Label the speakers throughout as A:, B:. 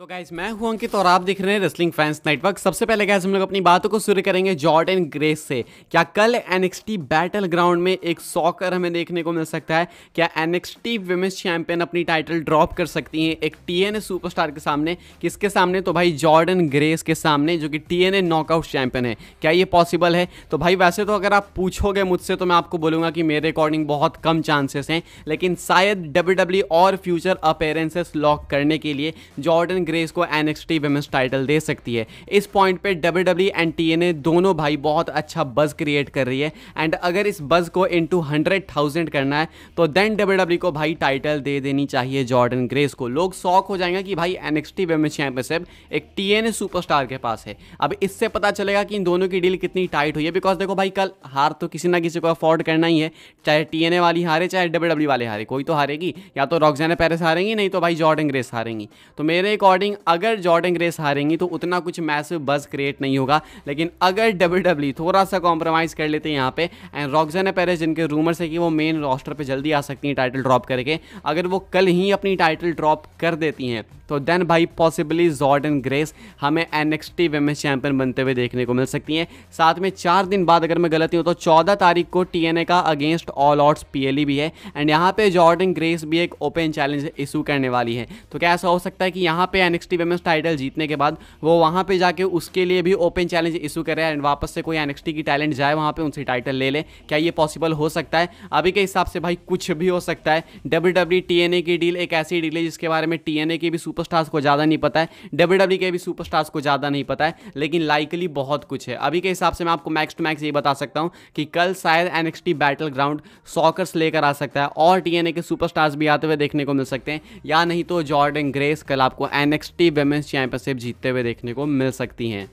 A: तो गाइज मैं हूं अंकित और आप देख रहे हैं रेसलिंग फैंस नेटवर्क सबसे पहले गैस हम लोग अपनी बातों को शुरू करेंगे जॉर्डन ग्रेस से क्या कल एनएक्सटी बैटल ग्राउंड में एक सॉकर हमें देखने को मिल सकता है क्या एनएक्सटी विमेंस चैंपियन अपनी टाइटल ड्रॉप कर सकती हैं एक टीएनए सुपरस्टार के सामने किसके सामने तो भाई जॉर्डन ग्रेस के सामने जो कि टी एन नॉकआउट चैंपियन है क्या ये पॉसिबल है तो भाई वैसे तो अगर आप पूछोगे मुझसे तो मैं आपको बोलूँगा कि मेरे अकॉर्डिंग बहुत कम चांसेस हैं लेकिन शायद डब्ल्यू e और फ्यूचर अपेयरेंसेस लॉक करने के लिए जॉर्डन ग्रेस को एन एक्स वुमेंस टाइटल दे सकती है इस पॉइंट पे W W and T N A दोनों भाई बहुत अच्छा बज़ क्रिएट कर रही है एंड अगर इस बज़ को इंटू हंड्रेड थाउजेंड करना है तो देन डब्ल्यू डब्ल्यू को भाई टाइटल दे देनी चाहिए जॉर्डन ग्रेस को लोग शौक हो जाएंगे कि भाई एन एक्स वुमेंस चैंपियनशिप एक टी एन ए सुपरस्टार के पास है अब इससे पता चलेगा कि इन दोनों की डील कितनी टाइट हुई है बिकॉज देखो भाई कल हार तो किसी ना किसी को अफोर्ड करना ही है चाहे टी एन ए वाली हारे चाहे डब्ल्यू डब्ल्यू e वाले हारे कोई तो हारेगी या तो रॉक्जाना पेरिस हारेंगी नहीं तो भाई जॉर्डन ग्रेस हारेंगी तो मेरे एक अकॉर्डिंग अगर जॉर्डन ग्रेस हारेंगी तो उतना कुछ मैसिव बस क्रिएट नहीं होगा लेकिन अगर डब्ल्यू डब्ल्यू e थोड़ा सा कॉम्प्रोमाइज़ कर लेते हैं यहाँ पे एंड रॉक्साना पेरेस जिनके रूमर्स है कि वो मेन रॉस्टर पर जल्दी आ सकती हैं टाइटल ड्रॉप करके अगर वो कल ही अपनी टाइटल ड्रॉप कर देती हैं तो देन भाई पॉसिबली जॉर्ड एंड ग्रेस हमें N X T women's champion बनते हुए देखने को मिल सकती हैं साथ में चार दिन बाद अगर मैं गलती हूँ तो चौदह तारीख को टी एन ए का अगेंस्ट ऑल आउट्स पी भी है एंड यहाँ पे जॉर्ड एंड ग्रेस भी एक ओपन चैलेंज इशू करने वाली है तो क्या ऐसा हो सकता है कि यहाँ पे N X T women's title जीतने के बाद वो वहाँ पर जाके उसके लिए भी ओपन चैलेंज इशू करे एंड वापस से कोई एन एक्स टी की टैलेंट जाए वहाँ पर उनसे टाइटल ले लें क्या ये पॉसिबल हो सकता है अभी के हिसाब से भाई कुछ भी हो सकता है W W T N A की डील एक ऐसी डील है जिसके बारे में टी एन ए की भी सुपर सुपरस्टार्स को ज़्यादा नहीं पता है डब्ल्यू e के भी सुपरस्टार्स को ज़्यादा नहीं पता है लेकिन लाइकली बहुत कुछ है अभी के हिसाब से मैं आपको मैक्स टू मैक्स ये बता सकता हूँ कि कल शायद एनएक्सटी बैटल ग्राउंड सॉकर्स लेकर आ सकता है और टी के सुपरस्टार्स भी आते हुए देखने को मिल सकते हैं या नहीं तो जॉर्डन ग्रेस कल आपको एनएक्सटी वेमेंस चैंपियनशिप जीतते हुए देखने को मिल सकती हैं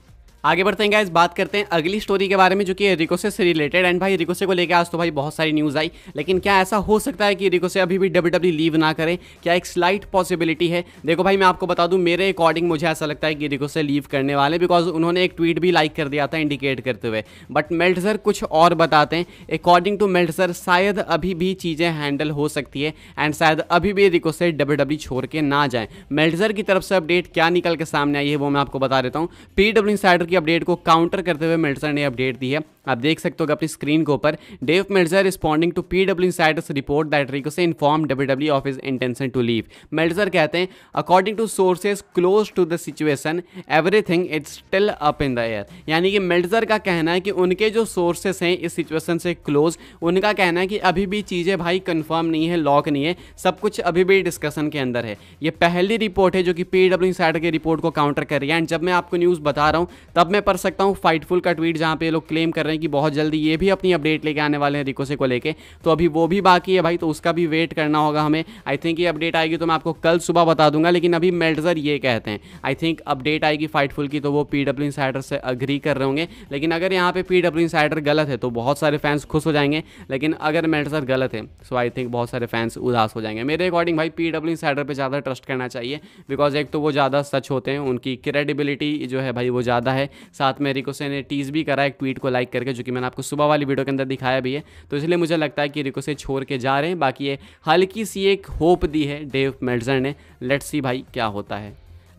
A: आगे बढ़ते हैं गाइज बात करते हैं अगली स्टोरी के बारे में जो कि रिकोसे से रिलेटेड एंड भाई रिकोसे को लेकर आज तो भाई बहुत सारी न्यूज़ आई लेकिन क्या ऐसा हो सकता है कि रिकोसे अभी भी डब्ल्यू डब्ल्यू लीव ना करें क्या एक स्लाइट पॉसिबिलिटी है देखो भाई मैं आपको बता दूँ मेरे अकॉर्डिंग मुझे ऐसा लगता है कि रिकोसे लीव करने वाले बिकॉज उन्होंने एक ट्वीट भी लाइक कर दिया था इंडिकेट करते हुए बट मेल्टजर कुछ और बताते हैं अकॉर्डिंग टू मेल्टजर शायद अभी भी चीज़ें हैंडल हो सकती है एंड शायद अभी भी रिकोसे डब्ल्यू डब्ल्यू छोड़ के ना जाए मेल्टजर की तरफ से अपडेट क्या निकल के सामने आई है वो मैं आपको बता देता हूँ पी डब्ल्यू साइडर की की अपडेट को काउंटर करते हुए मिल्टसन ने अपडेट दी है आप देख सकते हो अपनी स्क्रीन के ऊपर Dave Meltzer responding to P W insiders report that Ricochet inform W W of his intention to leave Meltzer कहते हैं according to sources close to the situation everything it's still up in the air यानी कि मिर्जर का कहना है कि उनके जो सोर्सेस हैं इस सिचुएशन से क्लोज उनका कहना है कि अभी भी चीज़ें भाई कन्फर्म नहीं है लॉक नहीं है सब कुछ अभी भी डिस्कशन के अंदर है ये पहली रिपोर्ट है जो कि पी डब्ल्यू साइड की रिपोर्ट को काउंटर कर रही है एंड जब मैं आपको न्यूज़ बता रहा हूँ तब मैं पढ़ सकता हूँ फाइटफुल का ट्वीट जहाँ पे लोग क्लेम कर रहे हैं हैं कि बहुत जल्दी ये भी अपनी अपडेट लेके आने वाले हैं रिकोसे को लेके तो अभी वो भी बाकी है भाई तो उसका भी वेट करना होगा हमें आई थिंक ये अपडेट आएगी तो मैं आपको कल सुबह बता दूंगा लेकिन अभी मेल्टजर ये कहते हैं आई थिंक अपडेट आएगी फाइटफुल की तो वो पी डब्ल्यू से अग्री कर रहे होंगे लेकिन अगर यहाँ पर पी डब्ल्यू गलत है तो बहुत सारे फैंस खुश हो जाएंगे लेकिन अगर मेल्टजर गलत है सो आई थिंक बहुत सारे फैंस उदास हो जाएंगे मेरे अकॉर्डिंग भाई पी डब्ल्यू इंसाइडर ज़्यादा ट्रस्ट करना चाहिए बिकॉज एक तो वो ज़्यादा सच होते हैं उनकी क्रेडिबिलिटी जो है भाई वो ज़्यादा है साथ में रिकोसे ने टीज भी करा एक ट्वीट को लाइक करके करके जो कि मैंने आपको सुबह वाली वीडियो के अंदर दिखाया भी है तो इसलिए मुझे लगता है कि रिको से छोड़ के जा रहे हैं बाकी ये हल्की सी एक होप दी है डेव मेल्जर ने लेट्स सी भाई क्या होता है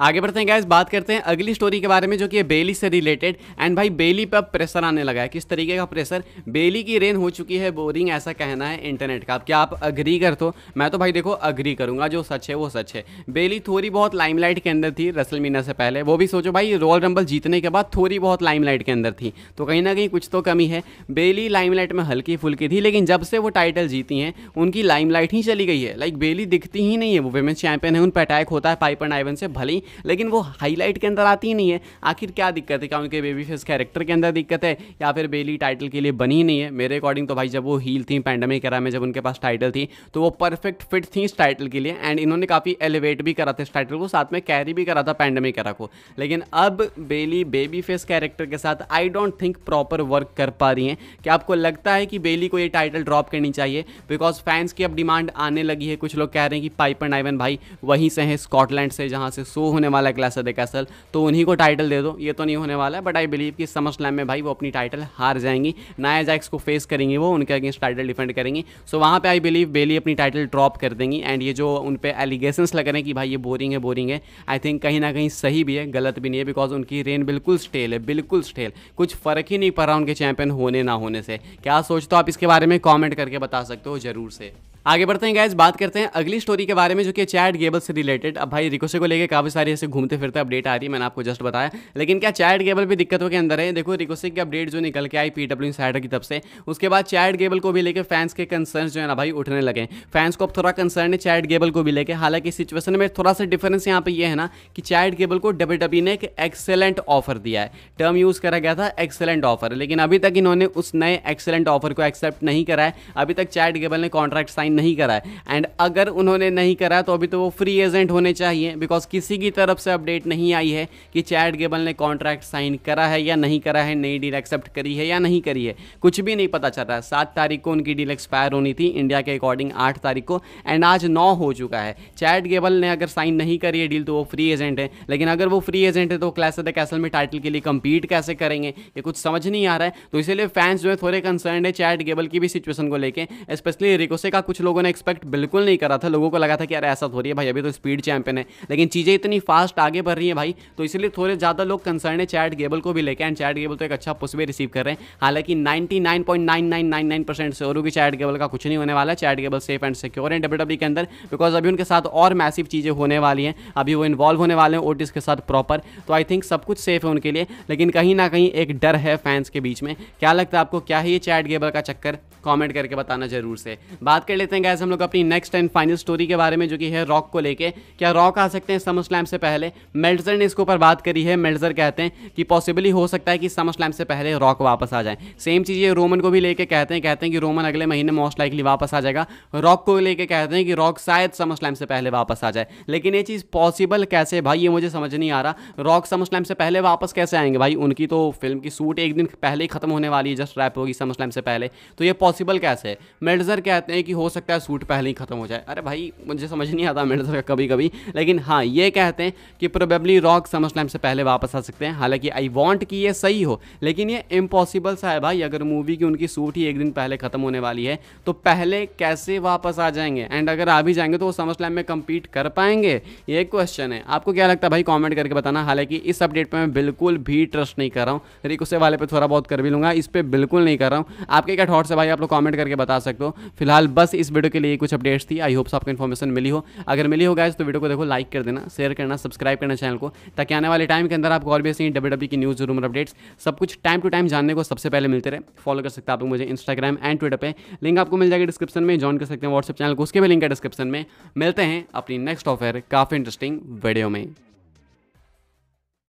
A: आगे बढ़ते हैं गैस बात करते हैं अगली स्टोरी के बारे में जो कि बेली से रिलेटेड एंड भाई बेली पर प्रेशर आने लगा है किस तरीके का प्रेशर बेली की रेन हो चुकी है बोरिंग ऐसा कहना है इंटरनेट का क्या आप अग्री कर तो मैं तो भाई देखो अग्री करूंगा जो सच है वो सच है बेली थोड़ी बहुत लाइमलाइट के अंदर थी रसल मीना से पहले वो भी सोचो भाई रॉयल रंबल जीतने के बाद थोड़ी बहुत लाइमलाइट के अंदर थी तो कहीं ना कहीं कुछ तो कमी है बेली लाइमलाइट में हल्की फुल्की थी लेकिन जब से वो टाइटल जीती हैं उनकी लाइमलाइट ही चली गई है लाइक बेली दिखती ही नहीं है वो वेमेंस चैंपियन है उन पर अटैक होता है पाइपर नाइवन से भली लेकिन वो हाईलाइट के अंदर आती ही नहीं है आखिर क्या दिक्कत है क्या उनके बेबी फेस कैरेक्टर के अंदर दिक्कत है या फिर बेली टाइटल के लिए बनी ही नहीं है मेरे अकॉर्डिंग तो भाई जब वो हील थी पैंडमिक करा में जब उनके पास टाइटल थी तो वो परफेक्ट फिट थी इस टाइटल के लिए एंड इन्होंने काफ़ी एलिवेट भी करा था इस टाइटल को साथ में कैरी भी करा था पैंडमिक करा को लेकिन अब बेली बेबी फेस कैरेक्टर के साथ I don't think proper work कर पा रही हैं क्या आपको लगता है कि बेली को ये टाइटल ड्रॉप करनी चाहिए बिकॉज फैंस की अब डिमांड आने लगी है कुछ लोग कह रहे हैं कि पाइपन आइवन भाई वहीं से हैं स्कॉटलैंड से जहाँ से सो होने वाला है क्लैश ऑफ द कैसल तो उन्हीं को टाइटल दे दो ये तो नहीं होने वाला है बट आई बिलीव कि समर स्लैम में भाई वो अपनी टाइटल हार जाएंगी नाया जैक्स को फेस करेंगी वो उनके अगेंस्ट टाइटल डिफेंड करेंगी सो वहाँ पर आई बिलीव बेली अपनी टाइटल ड्रॉप कर देंगी एंड ये जो उन पर एलिगेशंस लग रहे हैं कि भाई ये बोरिंग है बोरिंग है आई थिंक कहीं ना कहीं सही भी है गलत भी नहीं है बिकॉज उनकी रेन बिल्कुल स्टेल है बिल्कुल स्टेल कुछ फ़र्क ही नहीं पड़ रहा उनके चैंपियन होने ना होने से क्या सोचते हो आप इसके बारे में कॉमेंट करके बता सकते हो ज़रूर से आगे बढ़ते हैं गैस बात करते हैं अगली स्टोरी के बारे में जो कि चैट गेबल से रिलेटेड अब भाई रिकोसे को लेकर काफ़ी सारी ऐसे घूमते फिरते अपडेट आ रही है मैंने आपको जस्ट बताया लेकिन क्या चैट गेबल भी दिक्कतों के अंदर है देखो रिकोसे की अपडेट जो निकल के आई पी डब्ल्यू की तरफ से उसके बाद चैट गेबल को भी लेकर फैंस के कंसर्न जो है ना भाई उठने लगे फैंस को अब थोड़ा कंसर्न है चैट गेबल को भी लेकर हालांकि सिचुएशन में थोड़ा सा डिफरेंस यहाँ पे यह है ना कि चैट गेबल को डब्ल्यू डब्ल्यू e ने एक एक्सेलेंट ऑफर दिया है टर्म यूज़ करा गया था एक्सेलेंट ऑफर लेकिन अभी तक इन्होंने उस नए एक्सेलेंट ऑफर को एक्सेप्ट नहीं करा है अभी तक चैट गेबल ने कॉन्ट्रैक्ट साइन नहीं करा है एंड अगर उन्होंने नहीं करा तो अभी तो वो फ्री एजेंट होने चाहिए बिकॉज किसी की तरफ से अपडेट नहीं आई है कि चैट गेबल ने कॉन्ट्रैक्ट साइन करा है या नहीं करा है नई डील एक्सेप्ट करी है या नहीं करी है कुछ भी नहीं पता चल रहा है सात तारीख को उनकी डील एक्सपायर होनी थी इंडिया के अकॉर्डिंग आठ तारीख को एंड आज नौ हो चुका है चैट गेबल ने अगर साइन नहीं करी है डील तो वो फ्री एजेंट है लेकिन अगर वो फ्री एजेंट है तो क्लास ऑफ द कैसल में टाइटल के लिए कम्पीट कैसे करेंगे ये कुछ समझ नहीं आ रहा है तो इसीलिए फैंस जो है थोड़े कंसर्न है चैट गेबल की भी सिचुएशन को लेकर स्पेशली रिकोसे का कुछ लोगों ने एक्सपेक्ट बिल्कुल नहीं करा था लोगों को लगा था कि यार ऐसा हो रही है भाई अभी तो स्पीड चैंपियन है लेकिन चीज़ें इतनी फास्ट आगे बढ़ रही हैं भाई तो इसलिए थोड़े ज़्यादा लोग कंसर्न है चैट गेबल को भी लेकर एंड चैट गेबल तो एक अच्छा पुष्पे रिसीव कर रहे हैं हालांकि नाइनटी नाइन पॉइंट परसेंट से और चैट गेबल का कुछ नहीं होने वाला Chad Gable safe and secure है डब्ल्यू e के अंदर बिकॉज अभी उनके साथ और मैसिव चीज़ें होने वाली हैं अभी वो इन्वॉल्व होने वाले हैं ओटिस के साथ प्रॉपर तो आई थिंक सब कुछ सेफ है उनके लिए लेकिन कहीं ना कहीं एक डर है फैंस के बीच में क्या लगता है आपको क्या है ये चैट गेबल का चक्कर कॉमेंट करके बताना जरूर से बात कर लेते लेते हैं गैस हम लोग अपनी नेक्स्ट एंड फाइनल स्टोरी के बारे में जो कि है रॉक को लेके क्या रॉक आ सकते हैं समर स्लैम से पहले मेल्टर ने इसके ऊपर बात करी है मेल्टर कहते हैं कि पॉसिबली हो सकता है कि समर स्लैम से पहले रॉक वापस आ जाए सेम चीज़ ये रोमन को भी लेके कहते हैं कहते हैं कि रोमन अगले महीने मोस्ट लाइकली वापस आ जाएगा रॉक को लेकर कहते हैं कि रॉक शायद समर स्लैम से पहले वापस आ जाए लेकिन ये चीज़ पॉसिबल कैसे भाई ये मुझे समझ नहीं आ रहा रॉक समर स्लैम से पहले वापस कैसे आएंगे भाई उनकी तो फिल्म की सूट एक दिन पहले ही खत्म होने वाली है जस्ट रैप होगी समर स्लैम से पहले तो ये पॉसिबल कैसे है मेल्जर कहते हैं कि हो सकता है सूट पहले ही खत्म हो जाए अरे भाई मुझे समझ नहीं आता मेरे का कभी कभी लेकिन हाँ ये कहते हैं कि प्रोबेबली रॉक समर स्लैम से पहले वापस आ सकते हैं हालांकि आई वॉन्ट कि ये सही हो लेकिन ये इम्पॉसिबल सा है भाई अगर मूवी की उनकी सूट ही एक दिन पहले खत्म होने वाली है तो पहले कैसे वापस आ जाएंगे एंड अगर आ भी जाएंगे तो वो समर स्लैम में कम्पीट कर पाएंगे ये क्वेश्चन है आपको क्या लगता है भाई कॉमेंट करके बताना हालांकि इस अपडेट पर मैं बिल्कुल भी ट्रस्ट नहीं कर रहा हूँ उसे वाले पर थोड़ा बहुत कर भी लूँगा इस पर बिल्कुल नहीं कर रहा हूँ आपके क्या थॉट्स है भाई आप लोग कॉमेंट करके बता सकते हो फिलहाल बस इस इस वीडियो के लिए कुछ अपडेट्स थी आई होप्स आपको इन्फॉर्मेशन मिली हो अगर मिली हो गाइज तो वीडियो को देखो लाइक कर देना शेयर करना सब्सक्राइब करना चैनल को ताकि आने वाले टाइम के अंदर आपको और भी ऐसी डब्ल्यू e की न्यूज़ रूमर अपडेट्स सब कुछ टाइम टू टाइम जानने को सबसे पहले मिलते रहे फॉलो कर सकते हैं आप मुझे इंस्टाग्राम एंड ट्विटर पर लिंक आपको मिल जाएगी डिस्क्रिप्शन में ज्वाइन कर सकते हैं व्हाट्सअप चैनल को उसके भी लिंक है डिस्क्रिप्शन में मिलते हैं अपनी नेक्स्ट ऑफर काफ़ी इंटरेस्टिंग वीडियो में